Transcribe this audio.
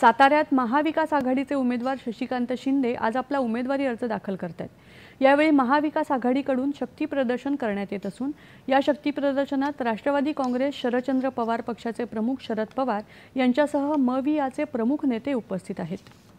साताऱ्यात महाविकास आघाडीचे उमेदवार शशिकांत शिंदे आज आपला उमेदवारी अर्ज दाखल करत आहेत यावेळी महाविकास आघाडीकडून शक्ती प्रदर्शन करण्यात येत असून या शक्तीप्रदर्शनात राष्ट्रवादी काँग्रेस शरदचंद्र पवार पक्षाचे प्रमुख शरद पवार यांच्यासह मवियाचे प्रमुख नेते उपस्थित आहेत